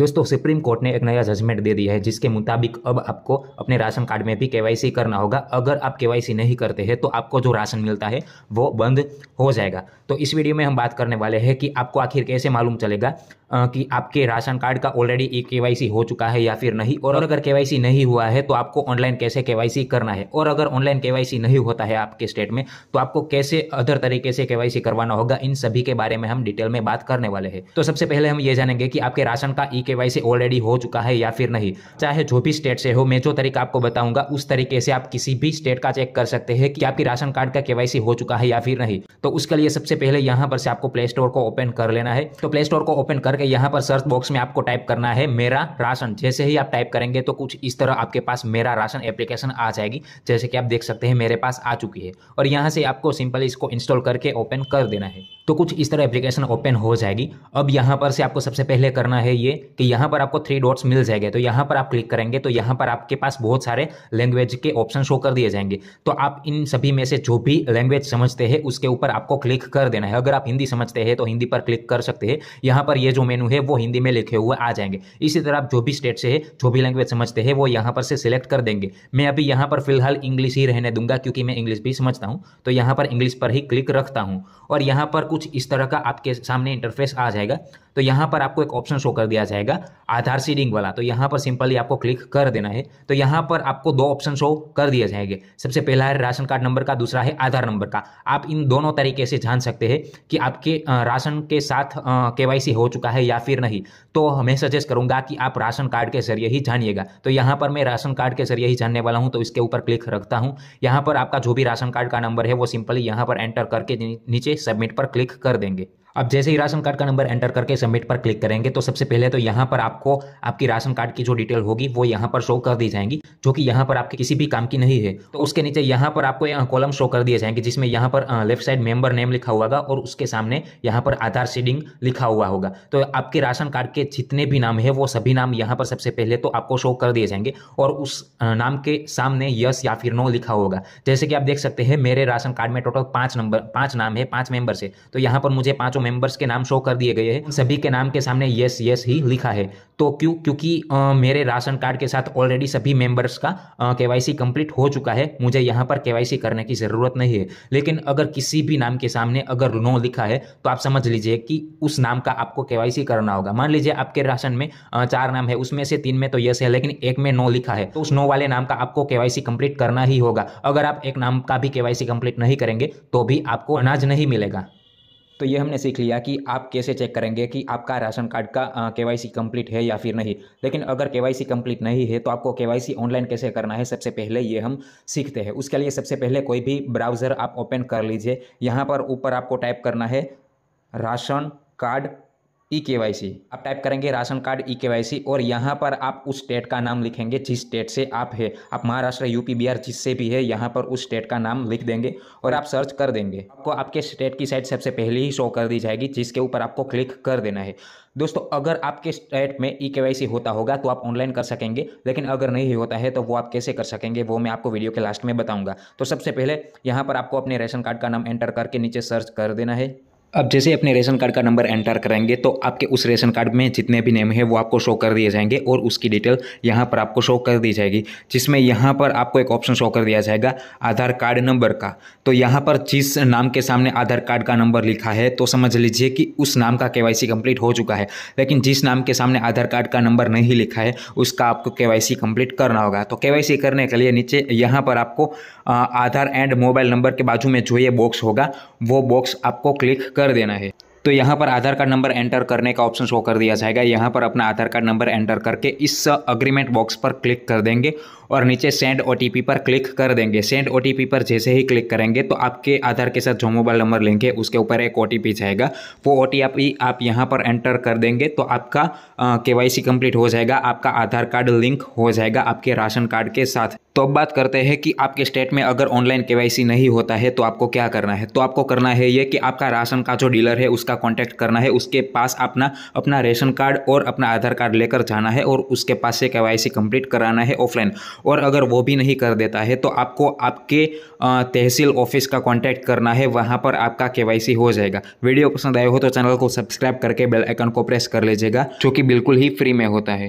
दोस्तों supreme court ने एक नया जजमेंट दे दिया है जिसके मुताबिक अब आपको अपने राशन कार्ड में भी केवाईसी करना होगा अगर आप केवाईसी नहीं करते हैं तो आपको जो राशन मिलता है वो बंद हो जाएगा तो इस वीडियो में हम बात करने वाले हैं कि आपको आखिर कैसे मालूम चलेगा कि आपके राशन कार्ड का ऑलरेडी ई के हो चुका है या फिर नहीं और अगर के नहीं हुआ है तो आपको ऑनलाइन कैसे के करना है और अगर ऑनलाइन के नहीं होता है आपके स्टेट में तो आपको कैसे अदर तरीके से के करवाना होगा इन सभी के बारे में हम डिटेल में बात करने वाले हैं तो सबसे पहले हम ये जानेंगे कि आपके राशन का ई के ऑलरेडी हो चुका है या फिर नहीं चाहे जो भी स्टेट से हो मैं जो तरीका आपको बताऊंगा उस तरीके से आप किसी भी स्टेट का चेक कर सकते हैं कि आपकी राशन कार्ड का के हो चुका है या फिर नहीं तो उसके लिए सबसे पहले यहाँ पर से आपको प्ले स्टोर को ओपन कर लेना है तो प्ले स्टोर को ओपन करके करके यहाँ पर सर्च बॉक्स में आपको टाइप करना है मेरा राशन जैसे ही आप टाइप करेंगे तो कुछ इस तरह आपके पास मेरा राशन एप्लीकेशन आ जाएगी जैसे कि आप देख सकते हैं मेरे पास आ चुकी है और यहाँ से आपको सिंपल इसको इंस्टॉल करके ओपन कर देना है तो कुछ इस तरह एप्लीकेशन ओपन हो जाएगी अब यहाँ पर से आपको सबसे पहले करना है ये कि यहाँ पर आपको थ्री डॉट्स मिल जाएंगे तो यहाँ पर आप क्लिक करेंगे तो यहाँ पर आपके पास बहुत सारे लैंग्वेज के ऑप्शन शो कर दिए जाएंगे तो आप इन सभी में से जो भी लैंग्वेज समझते हैं उसके ऊपर आपको क्लिक कर देना है अगर आप हिंदी समझते हैं तो हिंदी पर क्लिक कर सकते हैं यहाँ पर ये जो मेनू है वो हिंदी में लिखे हुए आ जाएंगे इसी तरह आप जो भी स्टेट से है जो भी लैंग्वेज समझते हैं वो यहाँ पर से सिलेक्ट कर देंगे मैं अभी यहाँ पर फिलहाल इंग्लिश ही रहने दूंगा क्योंकि मैं इंग्लिश भी समझता हूँ तो यहाँ पर इंग्लिश पर ही क्लिक रखता हूँ और यहाँ पर कुछ इस तरह का आपके सामने इंटरफेस आ जाएगा तो यहाँ पर आपको एक ऑप्शन शो कर दिया जाएगा आधार सीडिंग वाला तो यहाँ पर सिंपली आपको क्लिक कर देना है तो यहाँ पर आपको दो ऑप्शन शो कर दिए जाएंगे सबसे पहला है राशन कार्ड नंबर का दूसरा है आधार नंबर का आप इन दोनों तरीके से जान सकते हैं कि आपके राशन के साथ के हो चुका है है या फिर नहीं तो हमें सजेस्ट करूंगा कि आप राशन कार्ड के जरिए ही जानिएगा तो यहाँ पर मैं राशन कार्ड के जरिए ही जानने वाला हूँ तो इसके ऊपर क्लिक रखता हूँ यहाँ पर आपका जो भी राशन कार्ड का नंबर है वो सिंपली यहाँ पर एंटर करके नीचे सबमिट पर क्लिक कर देंगे अब जैसे ही राशन कार्ड का नंबर एंटर करके सबमिट पर क्लिक करेंगे तो सबसे पहले तो यहाँ पर आपको आपकी राशन कार्ड की जो डिटेल होगी वो यहाँ पर शो कर दी जाएंगी जो कि यहाँ पर आपके किसी भी काम की नहीं है तो उसके नीचे यहाँ पर आपको कॉलम शो कर दिए जाएंगे जिसमें यहाँ पर लेफ्ट साइड मेंबर नेम लिखा हुआ होगा और उसके सामने यहाँ पर आधार सीडिंग लिखा हुआ होगा तो आपके राशन कार्ड के जितने भी नाम है वो सभी नाम यहाँ पर सबसे पहले तो आपको शो कर दिए जाएंगे और उस नाम के सामने यस या फिर नो लिखा होगा जैसे कि आप देख सकते हैं मेरे राशन कार्ड में टोटल पाँच नंबर पाँच नाम है पाँच मेंबर से तो यहाँ पर मुझे पाँचों जो मेंबर्स के नाम शो कर दिए गए हैं सभी के नाम के सामने यस यस ही लिखा है तो क्यों क्योंकि मेरे राशन कार्ड के साथ ऑलरेडी सभी मेंबर्स का के वाई कंप्लीट हो चुका है मुझे यहाँ पर के करने की ज़रूरत नहीं है लेकिन अगर किसी भी नाम के सामने अगर नो लिखा है तो आप समझ लीजिए कि उस नाम का आपको के करना होगा मान लीजिए आपके राशन में चार नाम है उसमें से तीन में तो यस है लेकिन एक में नो लिखा है तो उस नो वाले नाम का आपको के कंप्लीट करना ही होगा अगर आप एक नाम का भी के कंप्लीट नहीं करेंगे तो भी आपको अनाज नहीं मिलेगा तो ये हमने सीख लिया कि आप कैसे चेक करेंगे कि आपका राशन कार्ड का के वाई सी कम्प्लीट है या फिर नहीं लेकिन अगर के वाई सी कम्प्लीट नहीं है तो आपको के वाई सी ऑनलाइन कैसे करना है सबसे पहले ये हम सीखते हैं उसके लिए सबसे पहले कोई भी ब्राउज़र आप ओपन कर लीजिए यहाँ पर ऊपर आपको टाइप करना है राशन कार्ड ई के वाई सी आप टाइप करेंगे राशन कार्ड ई के वाई सी और यहाँ पर आप उस स्टेट का नाम लिखेंगे जिस स्टेट से आप है आप महाराष्ट्र यूपी बिहार जिससे भी है यहाँ पर उस स्टेट का नाम लिख देंगे और आप सर्च कर देंगे आपको आपके स्टेट की साइट सबसे पहले ही शो कर दी जाएगी जिसके ऊपर आपको क्लिक कर देना है दोस्तों अगर आपके स्टेट में ई के वाई सी होता होगा तो आप ऑनलाइन कर सकेंगे लेकिन अगर नहीं होता है तो वो आप कैसे कर सकेंगे वो मैं आपको वीडियो के लास्ट में बताऊँगा तो सबसे पहले यहाँ पर आपको अपने राशन कार्ड का नाम एंटर करके नीचे सर्च कर देना है अब जैसे अपने रेशन कार्ड का नंबर एंटर करेंगे तो आपके उस रेशन कार्ड में जितने भी नेम है वो आपको शो कर दिए जाएंगे और उसकी डिटेल यहाँ पर आपको शो कर दी जाएगी जिसमें यहाँ पर आपको एक ऑप्शन शो कर दिया जाएगा आधार कार्ड नंबर का तो यहाँ पर जिस नाम के सामने आधार कार्ड का नंबर लिखा है तो समझ लीजिए कि उस नाम का के वाई हो चुका है लेकिन जिस नाम के सामने आधार कार्ड का नंबर नहीं लिखा है उसका आपको के वाई करना होगा तो के करने के लिए नीचे यहाँ पर आपको आधार एंड मोबाइल नंबर के बाजू में जो ये बॉक्स होगा वो बॉक्स आपको क्लिक कर देना है तो यहाँ पर आधार कार्ड नंबर एंटर करने का ऑप्शन शो कर दिया जाएगा यहाँ पर अपना आधार कार्ड नंबर एंटर करके इस अग्रीमेंट बॉक्स पर क्लिक कर देंगे और नीचे सेंड ओ पर क्लिक कर देंगे सेंड ओ पर जैसे ही क्लिक करेंगे तो आपके आधार के साथ जो मोबाइल नंबर लेंगे उसके ऊपर एक ओ जाएगा वो ओ आप यहाँ पर एंटर कर देंगे तो आपका के वाई हो जाएगा आपका आधार कार्ड लिंक हो जाएगा आपके राशन कार्ड के साथ तो अब बात करते हैं कि आपके स्टेट में अगर ऑनलाइन केवाईसी नहीं होता है तो आपको क्या करना है तो आपको करना है ये कि आपका राशन का जो डीलर है उसका कांटेक्ट करना है उसके पास अपना अपना रेशन कार्ड और अपना आधार कार्ड लेकर जाना है और उसके पास से केवाईसी कंप्लीट कराना है ऑफलाइन और अगर वो भी नहीं कर देता है तो आपको आपके तहसील ऑफिस का कॉन्टैक्ट करना है वहाँ पर आपका के हो जाएगा वीडियो पसंद आया हो तो चैनल को सब्सक्राइब करके बेल आइकन को प्रेस कर लीजिएगा जो कि बिल्कुल ही फ्री में होता है